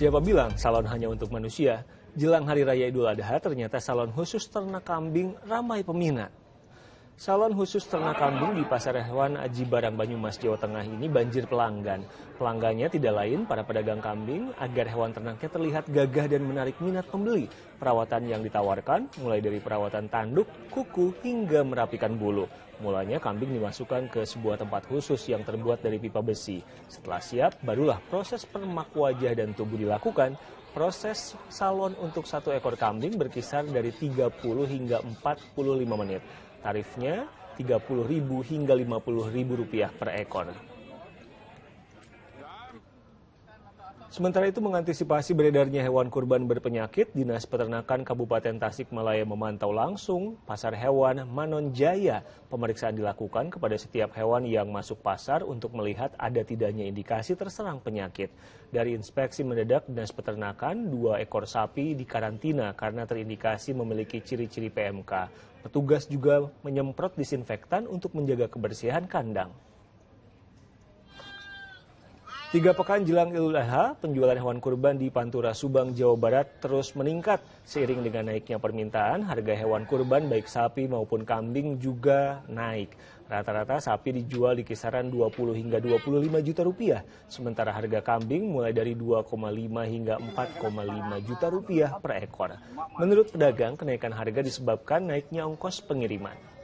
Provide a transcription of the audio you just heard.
Siapa bilang salon hanya untuk manusia? Jelang Hari Raya Idul Adha ternyata salon khusus ternak kambing ramai peminat. Salon khusus ternak kambing di Pasar Hewan Aji Barang Banyumas, Jawa Tengah ini banjir pelanggan. Pelanggannya tidak lain para pedagang kambing agar hewan ternaknya terlihat gagah dan menarik minat pembeli. Perawatan yang ditawarkan mulai dari perawatan tanduk, kuku, hingga merapikan bulu. Mulanya kambing dimasukkan ke sebuah tempat khusus yang terbuat dari pipa besi. Setelah siap, barulah proses penemak wajah dan tubuh dilakukan. Proses salon untuk satu ekor kambing berkisar dari 30 hingga 45 menit. Tarifnya Rp30.000 hingga Rp50.000 per ekor. Sementara itu mengantisipasi beredarnya hewan kurban berpenyakit, Dinas Peternakan Kabupaten Tasikmalaya memantau langsung pasar hewan Manon Jaya. Pemeriksaan dilakukan kepada setiap hewan yang masuk pasar untuk melihat ada tidaknya indikasi terserang penyakit. Dari inspeksi mendadak Dinas Peternakan, dua ekor sapi dikarantina karena terindikasi memiliki ciri-ciri PMK. Petugas juga menyemprot disinfektan untuk menjaga kebersihan kandang. Tiga pekan jelang Idul Adha, penjualan hewan kurban di Pantura, Subang, Jawa Barat terus meningkat. Seiring dengan naiknya permintaan, harga hewan kurban baik sapi maupun kambing juga naik. Rata-rata sapi dijual di kisaran 20 hingga 25 juta rupiah, sementara harga kambing mulai dari 2,5 hingga 4,5 juta rupiah per ekor. Menurut pedagang, kenaikan harga disebabkan naiknya ongkos pengiriman.